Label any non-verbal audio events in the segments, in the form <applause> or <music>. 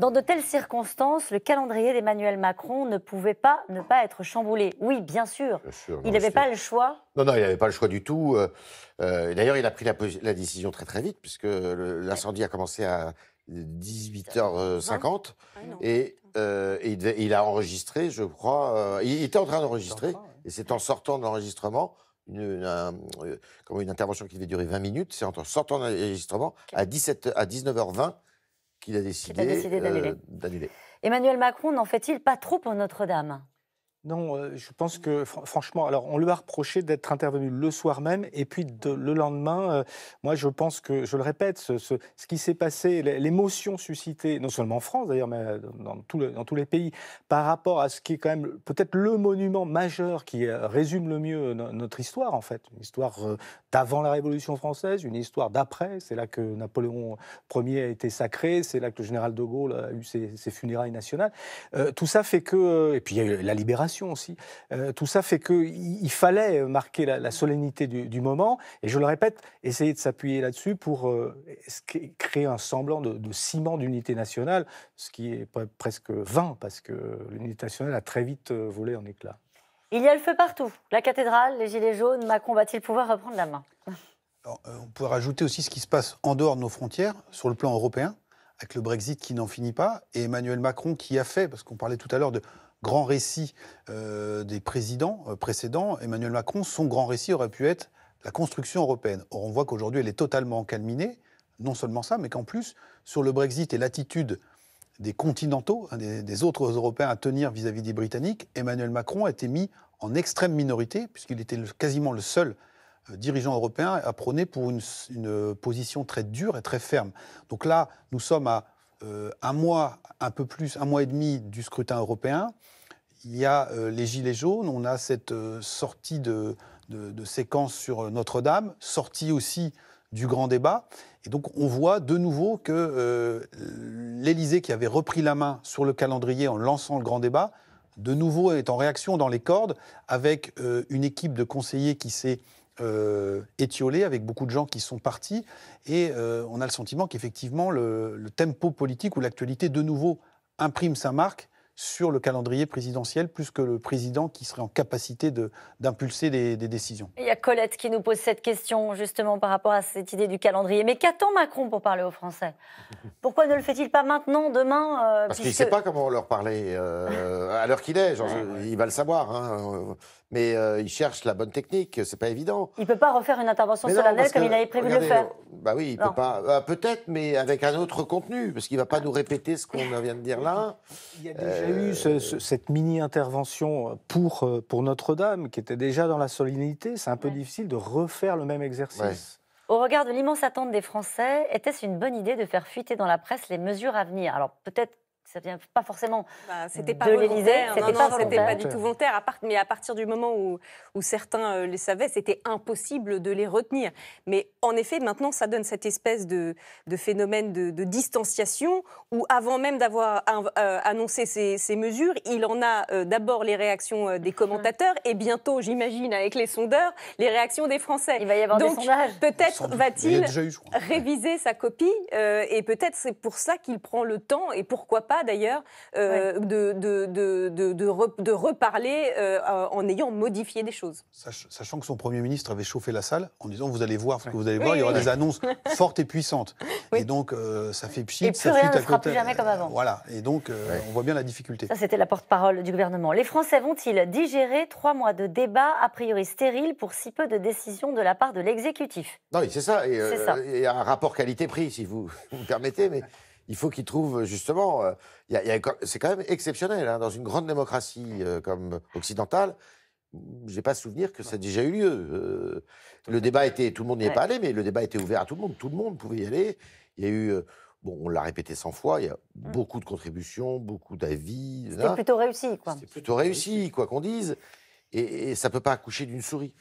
Dans de telles circonstances, le calendrier d'Emmanuel Macron ne pouvait pas ne pas être chamboulé. Oui, bien sûr. il n'avait pas le choix. Non, non, il n'avait pas le choix du tout. Euh, euh, d'ailleurs, il a pris la, décision très très vite, puisque l'incendie a commencé à 18h50. Ah ah et, euh, il, a enregistré, je crois, il était en train d'enregistrer, et c'est en sortant de l'enregistrement une, une, intervention qui devait durer 20 minutes. C'est en sortant de l'enregistrement, à, 17, à 19h20, qu'il a décidé, euh, d'annuler. Emmanuel Macron n'en fait-il pas trop pour Notre-Dame non, euh, je pense que franchement, alors on lui a reproché d'être intervenu le soir même et puis le lendemain. Euh, moi, je pense que, je le répète, ce, qui s'est passé, l'émotion suscitée, non seulement en France d'ailleurs, mais euh, dans, tous les pays, par rapport à ce qui est quand même peut-être le monument majeur qui résume le mieux notre histoire en fait, une histoire d'avant la Révolution française, une histoire d'après. C'est là que Napoléon Ier a été sacré, c'est là que le général de Gaulle a eu ses, funérailles nationales. tout ça fait que, et puis la libération aussi. Euh, tout ça fait qu'il fallait euh, marquer la, solennité du, moment. Et je le répète, essayer de s'appuyer là-dessus pour euh, créer un semblant de, ciment d'unité nationale, ce qui est presque vain, parce que l'unité nationale a très vite volé en éclats. Il y a le feu partout. La cathédrale, les gilets jaunes, Macron va-t-il pouvoir reprendre la main On pourrait rajouter aussi ce qui se passe en dehors de nos frontières, sur le plan européen, avec le Brexit qui n'en finit pas, et Emmanuel Macron qui a fait, parce qu'on parlait tout à l'heure de grand récit euh, des présidents euh, précédents, Emmanuel Macron, son grand récit aurait pu être la construction européenne. Or, on voit qu'aujourd'hui, elle est totalement calminée. Non seulement ça, mais qu'en plus, sur le Brexit et l'attitude des continentaux, hein, des, autres Européens à tenir vis-à-vis des Britanniques, Emmanuel Macron a été mis en extrême minorité, puisqu'il était quasiment le seul euh, dirigeant européen à prôner pour une, une position très dure et très ferme. Donc là, nous sommes à euh, un mois, un peu plus, un mois et demi du scrutin européen, il y a euh, les Gilets jaunes, on a cette euh, sortie de, de, séquence sur Notre-Dame, sortie aussi du grand débat. Et donc on voit de nouveau que l'Élysée, qui avait repris la main sur le calendrier en lançant le grand débat, de nouveau est en réaction dans les cordes, avec une équipe de conseillers qui s'est euh, étiolé avec beaucoup de gens qui sont partis et euh, on a le sentiment qu'effectivement le, le, tempo politique ou l'actualité de nouveau imprime sa marque sur le calendrier présidentiel plus que le président qui serait en capacité d'impulser de, des, des, décisions. Il y a Colette qui nous pose cette question justement par rapport à cette idée du calendrier. Mais qu'attend Macron pour parler aux Français <laughs> Pourquoi ne le fait-il pas maintenant, demain euh, Parce qu'il ne sait pas comment leur parler euh, à l'heure qu'il est. Il va le savoir. Hein, euh, mais il cherche la bonne technique, c'est pas évident. Il ne peut pas refaire une intervention solennelle comme il avait prévu de le faire. Bah oui, il peut pas. Peut-être, mais avec un autre contenu, parce qu'il ne va pas nous répéter ce qu'on vient de dire là. Il y a déjà eu euh, cette mini-intervention pour, euh, pour Notre-Dame, qui était déjà dans la solennité, c'est un peu difficile de refaire le même exercice. Au regard de l'immense attente des Français, était-ce une bonne idée de faire fuiter dans la presse les mesures à venir Alors peut-être ça vient pas forcément bah, c'était pas de l'Élysée. C'était pas, pas, du tout volontaire. À part, mais à partir du moment où, où certains euh, les savaient, c'était impossible de les retenir. Mais en effet, maintenant, ça donne cette espèce de, phénomène de, distanciation où, avant même d'avoir euh, annoncé ces, mesures, il en a euh, d'abord les réactions des commentateurs et bientôt, j'imagine, avec les sondeurs, les réactions des Français. Il va y avoir Donc, des sondages. Peut-être va-t-il réviser sa copie et peut-être c'est pour ça qu'il prend le temps et pourquoi pas d'ailleurs, euh, de, de, de, de, de, reparler euh, en ayant modifié des choses. sachant que son Premier ministre avait chauffé la salle en disant vous allez voir ce que vous allez voir, il y aura des annonces <laughs> fortes et puissantes. Et donc euh, ça fait pchit, ça ne à côté, plus jamais comme avant. voilà, et donc on voit bien la difficulté. Ça c'était la porte-parole du gouvernement. Les Français vont-ils digérer trois mois de débats, a priori stériles, pour si peu de décisions de la part de l'exécutif Non, oui, c'est ça. Et, y a un rapport qualité-prix, si vous, <laughs> vous me permettez, mais il faut qu'ils trouvent euh, justement. Euh, c'est quand même exceptionnel hein, dans une grande démocratie euh, comme occidentale. J'ai pas souvenir que ça ait déjà eu lieu. le débat était, tout le monde n'y est pas allé, mais le débat était ouvert à tout le monde. Tout le monde pouvait y aller. Il y a eu Bon, on l'a répété 100 fois, il y a mmh. beaucoup de contributions, beaucoup d'avis. C'était plutôt réussi, quoi. C'était plutôt réussi, quoi qu'on dise. Et, et ça ne peut pas accoucher d'une souris.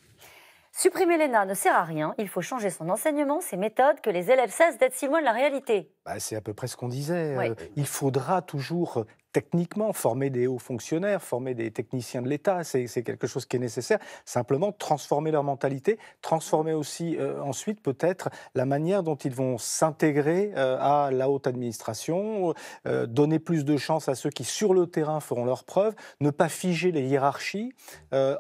Supprimer l'ENA ne sert à rien, il faut changer son enseignement, ses méthodes, que les élèves cessent d'être si loin de la réalité. Bah, c'est à peu près ce qu'on disait. Euh, il faudra toujours techniquement, former des hauts fonctionnaires, former des techniciens de l'État, c'est quelque chose qui est nécessaire. Simplement, transformer leur mentalité, transformer aussi euh, ensuite peut-être la manière dont ils vont s'intégrer euh, à la haute administration, euh, donner plus de chance à ceux qui, sur le terrain, feront leurs preuves, ne pas figer les hiérarchies,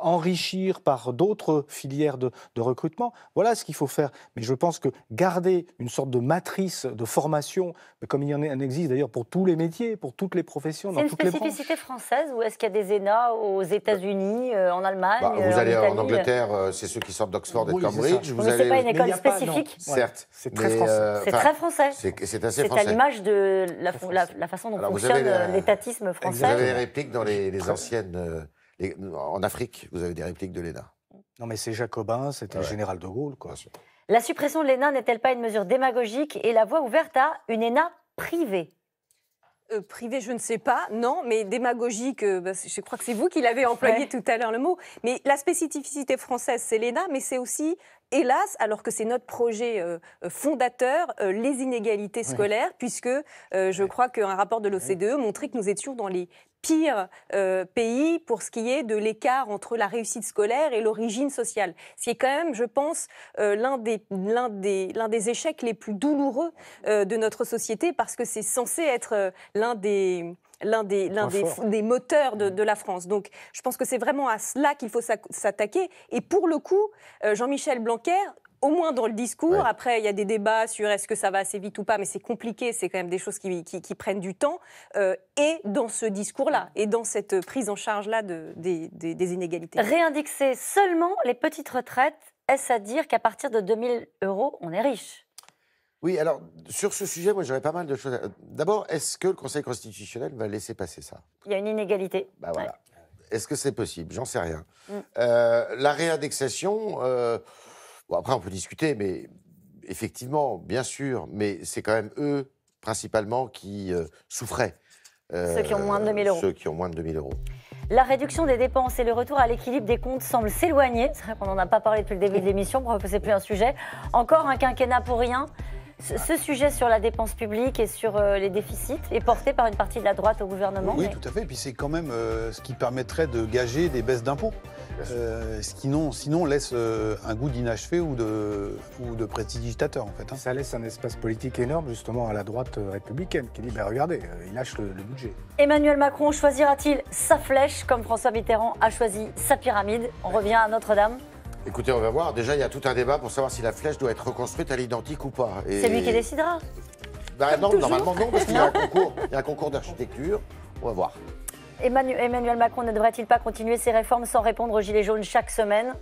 enrichir par d'autres filières de, de recrutement. Voilà ce qu'il faut faire. Mais je pense que garder une sorte de matrice de formation, comme il y en existe d'ailleurs pour tous les métiers, pour toutes les professions, c'est une spécificité française ou est-ce qu'il y a des ENA aux États-Unis, euh, en Allemagne bah, Vous euh, allez en, Angleterre, euh, c'est ceux qui sortent d'Oxford oui, et Cambridge. mais allez... n'est pas une école spécifique. Certes. C'est très, français. C'est assez français. C'est à l'image de la, façon dont fonctionne l'étatisme français. Vous avez des répliques dans les, anciennes. en Afrique, vous avez des répliques de l'ENA. Non, mais c'est jacobin, c'était le général de Gaulle, quoi. La suppression de l'ENA n'est-elle pas une mesure démagogique et la voie ouverte à une ENA privée euh, privé, je ne sais pas, non, mais démagogique, bah, je crois que c'est vous qui l'avez employé tout à l'heure le mot. Mais la spécificité française, c'est l'ENA, mais c'est aussi, hélas, alors que c'est notre projet euh, euh, fondateur, les inégalités scolaires, puisque je crois crois qu'un rapport de l'OCDE montrait que nous étions dans les pire euh, pays pour ce qui est de l'écart entre la réussite scolaire et l'origine sociale. Ce qui est quand même, je pense, euh, l'un des, des, échecs les plus douloureux euh, de notre société parce que c'est censé être l'un des l'un des, des, moteurs de, mm. de, la France. Donc je pense que c'est vraiment à cela qu'il faut s'attaquer. Et pour le coup, Jean-Michel Blanquer au moins dans le discours. Après, il y a des débats sur est-ce que ça va assez vite ou pas, mais c'est compliqué, c'est quand même des choses qui, prennent du temps. Euh, et dans ce discours-là, et dans cette prise en charge-là des, inégalités. Réindexer seulement les petites retraites, est-ce à dire qu'à partir de 2000 euros, on est riche oui, alors sur ce sujet, moi j'aurais pas mal de choses. À... D'abord, est-ce que le Conseil constitutionnel va laisser passer ça Il y a une inégalité. Bah voilà. Est-ce que c'est possible J'en sais rien. Mm. Euh, la réindexation, euh, après, on peut discuter, mais effectivement, bien sûr, mais c'est quand même eux, principalement, qui euh, souffraient. Euh, ceux qui ont moins de 2000 euros. Ceux qui ont moins de 2000 euros. La réduction des dépenses et le retour à l'équilibre des comptes semblent s'éloigner. C'est vrai qu'on n'en a pas parlé depuis le début de l'émission, c'est plus un sujet. Encore un quinquennat pour rien ce, sujet sur la dépense publique et sur euh, les déficits est porté par une partie de la droite au gouvernement. Oui, tout à fait. Et puis c'est quand même euh, ce qui permettrait de gager des baisses d'impôts. Euh, ce qui non, sinon laisse euh, un goût d'inachevé ou de, ou de prestidigitateur en fait. Hein. Ça laisse un espace politique énorme justement à la droite républicaine qui dit ben regardez, il lâche le, budget. Emmanuel Macron choisira-t-il sa flèche comme François Mitterrand a choisi sa pyramide On revient à Notre-Dame. Écoutez, on va voir. Déjà, il y a tout un débat pour savoir si la flèche doit être reconstruite à l'identique ou pas. C'est lui qui décidera. Bah, non, normalement non, parce qu'il y a un <laughs> concours, concours d'architecture. On va voir. Emmanuel Macron ne devrait-il pas continuer ses réformes sans répondre aux Gilets jaunes chaque semaine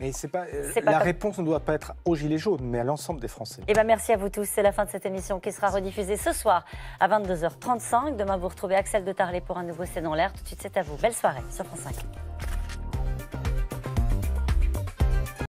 mais euh, la réponse ne doit pas être aux Gilets jaunes, mais à l'ensemble des Français. Eh ben, merci à vous tous. C'est la fin de cette émission qui sera rediffusée ce soir à 22h35. Demain, vous retrouvez Axel de Tarlet pour un nouveau C'est dans l'air. Tout de suite, c'est à vous. Belle soirée sur France 5.